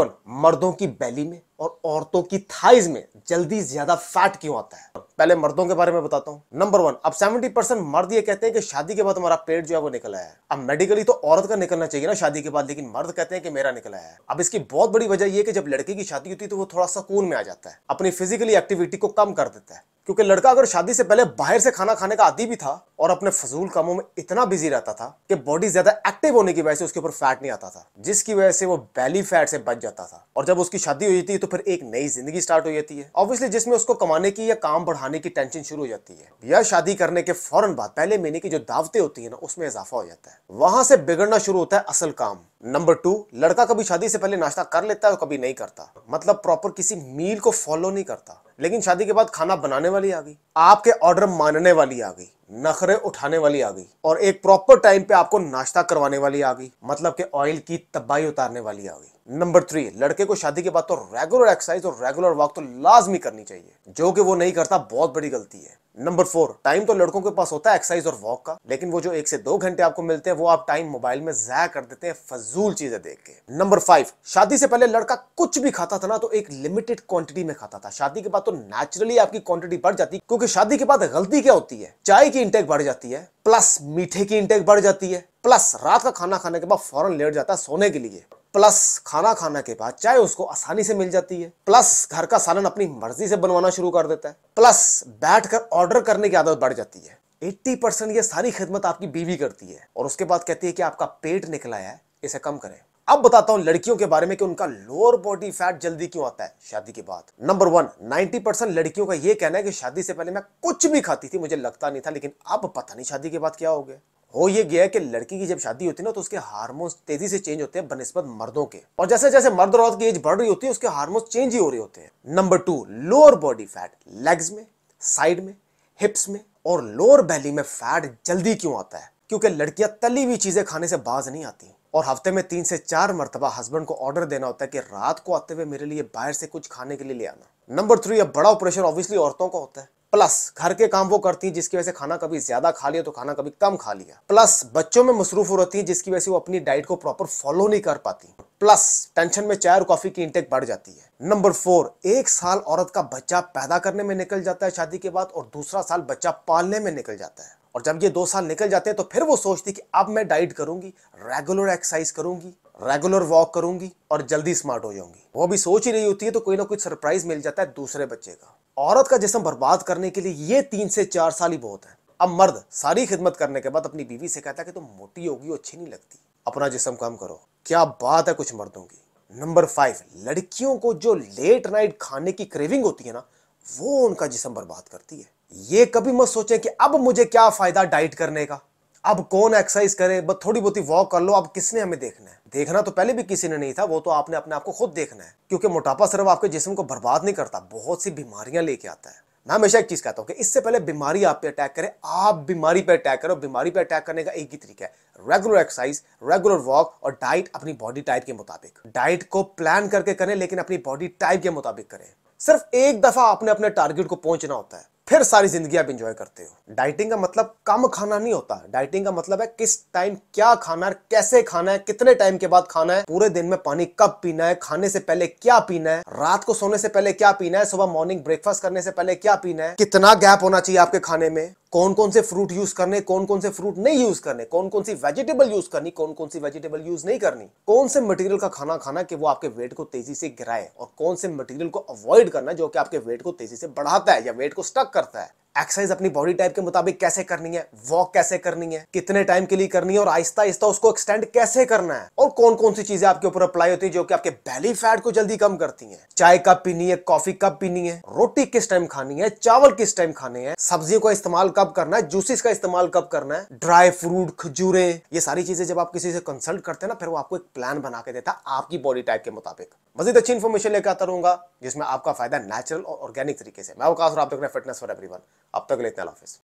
मर्दों की बैली में और औरतों की थाइज में जल्दी ज्यादा फैट क्यों आता है पहले मर्दों के बारे में बताता हूँ नंबर वन अब 70 परसेंट मर्द ये कहते हैं कि शादी के बाद हमारा पेट जो है वो निकला है अब मेडिकली तो औरत का निकलना चाहिए ना शादी के बाद लेकिन मर्द कहते हैं कि मेरा निकला है अब इसकी बहुत बड़ी वजह यह कि जब लड़की की शादी होती है तो वो थोड़ा सकून में आ जाता है अपनी फिजिकली एक्टिविटी को कम कर देता है क्योंकि लड़का अगर शादी से पहले बाहर से खाना खाने का आदि भी था और अपने फजूल कामों में इतना बिजी रहता था कि बॉडी ज्यादा एक्टिव होने की वजह से उसके ऊपर फैट नहीं आता था जिसकी वजह से वो बैली फैट से बच जाता था और जब उसकी शादी हो जाती है तो फिर एक नई जिंदगी स्टार्ट हो जाती है ऑब्वियसली जिसमें उसको कमाने की या काम बढ़ाने की टेंशन शुरू हो जाती है या शादी करने के फौरन बाद पहले महीने की जो दावतें होती है ना उसमें इजाफा हो जाता है वहां से बिगड़ना शुरू होता है असल काम नंबर टू लड़का कभी शादी से पहले नाश्ता कर लेता है और कभी नहीं करता मतलब प्रॉपर किसी मील को फॉलो नहीं करता लेकिन शादी के बाद खाना बनाने वाली आ गई आपके ऑर्डर मानने वाली आ गई नखरे उठाने वाली आ गई और एक प्रॉपर टाइम पे आपको नाश्ता करवाने वाली आ गई मतलब कि ऑयल की तबाही उतारने वाली आ गई नंबर थ्री लड़के को शादी के बाद तो रेगुलर एक्सरसाइज और रेगुलर वॉक तो लाजमी करनी चाहिए जो कि वो नहीं करता बहुत बड़ी गलती है नंबर फोर टाइम तो लड़कों के पास होता है एक्सरसाइज और वॉक का लेकिन वो जो एक से दो घंटे आपको मिलते हैं वो आप टाइम मोबाइल में जया कर देते हैं फजूल चीजें देख के नंबर फाइव शादी से पहले लड़का कुछ भी खाता था ना तो एक लिमिटेड क्वांटिटी में खाता था शादी के बाद तो नेचुरली आपकी क्वांटिटी बढ़ जाती क्योंकि शादी के बाद गलती क्या होती है चाय की की इंटेक बढ़ जाती है प्लस मीठे की इंटेक बढ़ जाती है प्लस रात का खाना खाने के बाद फौरन लेट जाता है सोने के लिए प्लस खाना खाने के बाद चाय उसको आसानी से मिल जाती है प्लस घर का सालन अपनी मर्जी से बनवाना शुरू कर देता है प्लस बैठ कर ऑर्डर करने की आदत बढ़ जाती है 80 परसेंट ये सारी खिदमत आपकी बीवी करती है और उसके बाद कहती है कि आपका पेट निकला है इसे कम करें अब बताता हूं लड़कियों के बारे में कि उनका लोअर बॉडी फैट जल्दी क्यों आता है शादी के बाद नंबर वन नाइनटी परसेंट लड़कियों का यह कहना है कि शादी से पहले मैं कुछ भी खाती थी मुझे लगता नहीं था लेकिन अब पता नहीं शादी के बाद क्या हो गया हो ये गया कि लड़की की जब शादी होती है ना तो उसके हार्मोन्स तेजी से चेंज होते हैं बनस्पत मर्दों के और जैसे जैसे मर्द औरत की एज बढ़ रही होती है उसके हार्मोन्स चेंज ही हो रहे होते हैं number two lower body fat legs में साइड में हिप्स में और लोअर बैली में फैट जल्दी क्यों आता है क्योंकि लड़कियां तली हुई चीजें खाने से बाज नहीं आती और हफ्ते में तीन से चार मरतबा हस्बैंड को ऑर्डर देना होता है कि रात को आते हुए मेरे लिए बाहर से कुछ खाने के लिए ले आना नंबर थ्री अब बड़ा ऑपरेशन ऑब्वियसली औरतों का होता है प्लस घर के काम वो करती हैं जिसकी वजह से खाना कभी ज्यादा खा लिया तो खाना कभी कम खा लिया प्लस बच्चों में मसरूफ हो रहती है जिसकी वजह से वो अपनी डाइट को प्रॉपर फॉलो नहीं कर पाती प्लस टेंशन में चाय और कॉफी की इंटेक बढ़ जाती है नंबर फोर एक साल औरत का बच्चा पैदा करने में निकल जाता है शादी के बाद और दूसरा साल बच्चा पालने में निकल जाता है और जब ये दो साल निकल जाते हैं तो फिर वो सोचती कि अब मैं डाइट करूंगी रेगुलर एक्सरसाइज करूंगी रेगुलर वॉक करूंगी और जल्दी स्मार्ट हो जाऊंगी वो भी सोच ही नहीं होती है तो कोई ना कोई सरप्राइज मिल जाता है दूसरे बच्चे का औरत का जिसम बर्बाद करने के लिए ये तीन से चार साल ही बहुत है अब मर्द सारी खिदमत करने के बाद अपनी बीवी से कहता है कि तुम तो मोटी होगी अच्छी नहीं लगती अपना जिसम कम करो क्या बात है कुछ मर्दों की नंबर फाइव लड़कियों को जो लेट नाइट खाने की क्रेविंग होती है ना वो उनका जिसम बर्बाद करती है ये कभी मत सोचें कि अब मुझे क्या फायदा डाइट करने का अब कौन एक्सरसाइज करे बस थोड़ी बहुत वॉक कर लो अब किसने हमें देखना है देखना तो पहले भी किसी ने नहीं था वो तो आपने अपने आप को खुद देखना है क्योंकि मोटापा सिर्फ आपके जिसम को बर्बाद नहीं करता बहुत सी बीमारियां लेके आता है मैं हमेशा एक चीज़ कहता हूँ कि इससे पहले बीमारी आप पे अटैक करे आप बीमारी पे अटैक करो बीमारी पे अटैक करने का एक ही तरीका है रेगुलर एक्सरसाइज रेगुलर वॉक और डाइट अपनी बॉडी टाइप के मुताबिक डाइट को प्लान करके करें लेकिन अपनी बॉडी टाइप के मुताबिक करें सिर्फ एक दफ़ा आपने अपने टारगेट को पहुंचना होता है फिर सारी जिंदगी आप इंजॉय करते हो डाइटिंग का मतलब कम खाना नहीं होता डाइटिंग का मतलब है किस टाइम क्या खाना है कैसे खाना है कितने टाइम के बाद खाना है पूरे दिन में पानी कब पीना है खाने से पहले क्या पीना है रात को सोने से पहले क्या पीना है सुबह मॉर्निंग ब्रेकफास्ट करने से पहले क्या पीना है कितना गैप होना चाहिए आपके खाने में कौन कौन से फ्रूट यूज करने कौन कौन से फ्रूट नहीं यूज करने कौन कौन सी वेजिटेबल यूज करनी कौन कौन सी वेजिटेबल यूज नहीं करनी कौन से मटेरियल का खाना खाना कि वो आपके वेट को तेजी से गिराए और कौन से मटेरियल को अवॉइड करना जो कि आपके वेट को तेजी से बढ़ाता है या वेट को स्टक करता है एक्सरसाइज अपनी बॉडी टाइप के मुताबिक कैसे करनी है वॉक कैसे करनी है कितने टाइम के लिए करनी है और आहिस्ता आहिस्ता उसको एक्सटेंड कैसे करना है और कौन कौन सी चीजें आपके ऊपर अप्लाई होती है जो कि आपके बैली फैट को जल्दी कम करती है चाय कब पीनी है कॉफी कब पीनी है रोटी किस टाइम खानी है चावल किस टाइम खाने हैं सब्जियों का इस्तेमाल कब करना है जूसेस का इस्तेमाल कब करना है ड्राई फ्रूट खजूरें ये सारी चीजें जब आप किसी से कंसल्ट करते हैं ना फिर वो आपको एक प्लान बना के देता है आपकी बॉडी टाइप के मुताबिक मजीद अच्छी इन्फॉर्मेशन लेकर आता रहूंगा जिसमें आपका फायदा नेचुरल और ऑर्गेनिक तरीके से मैं अवकाश और आप देख रहे हैं फिटनेस फॉर एवरीवन अब तक लेते हैं हाफिज़